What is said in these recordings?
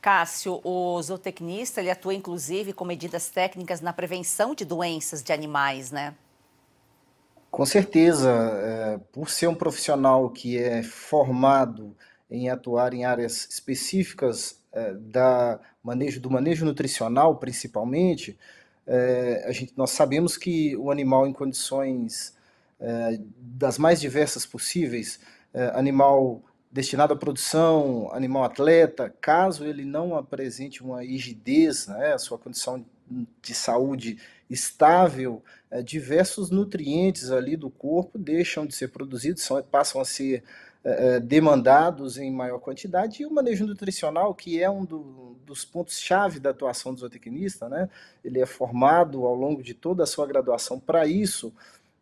Cássio, o zootecnista, ele atua inclusive com medidas técnicas na prevenção de doenças de animais, né? Com certeza, é, por ser um profissional que é formado em atuar em áreas específicas é, da manejo, do manejo nutricional, principalmente, é, a gente, nós sabemos que o animal em condições é, das mais diversas possíveis, é, animal destinado à produção animal atleta, caso ele não apresente uma rigidez, né, a sua condição de saúde estável, é, diversos nutrientes ali do corpo deixam de ser produzidos, são, passam a ser é, é demandados em maior quantidade, e o manejo nutricional, que é um do, dos pontos-chave da atuação do zootecnista, né? ele é formado ao longo de toda a sua graduação para isso,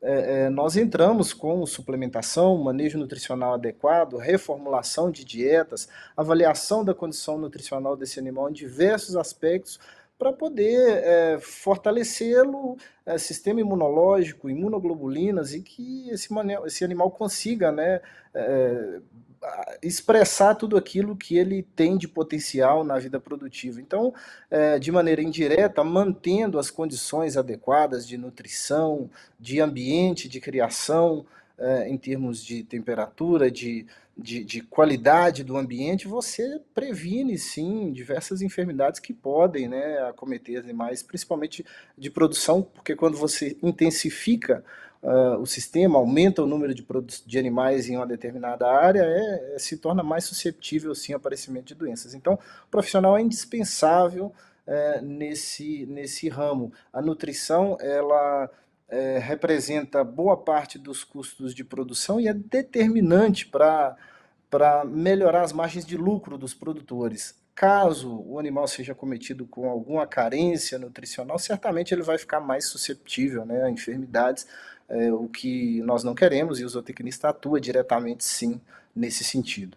é, é, nós entramos com suplementação, manejo nutricional adequado, reformulação de dietas, avaliação da condição nutricional desse animal em diversos aspectos para poder é, fortalecê-lo, é, sistema imunológico, imunoglobulinas, e que esse, esse animal consiga né, é, expressar tudo aquilo que ele tem de potencial na vida produtiva. Então, é, de maneira indireta, mantendo as condições adequadas de nutrição, de ambiente, de criação, é, em termos de temperatura, de, de, de, qualidade do ambiente, você previne sim diversas enfermidades que podem né, acometer animais, principalmente de produção, porque quando você intensifica uh, o sistema, aumenta o número de, de animais em uma determinada área, é, é, se torna mais suscetível sim ao aparecimento de doenças. Então, o profissional é indispensável é, nesse, nesse ramo. A nutrição, ela é, representa boa parte dos custos de produção e é determinante para melhorar as margens de lucro dos produtores. Caso o animal seja cometido com alguma carência nutricional, certamente ele vai ficar mais susceptível né, a enfermidades, é, o que nós não queremos, e o zootecnista atua diretamente sim nesse sentido.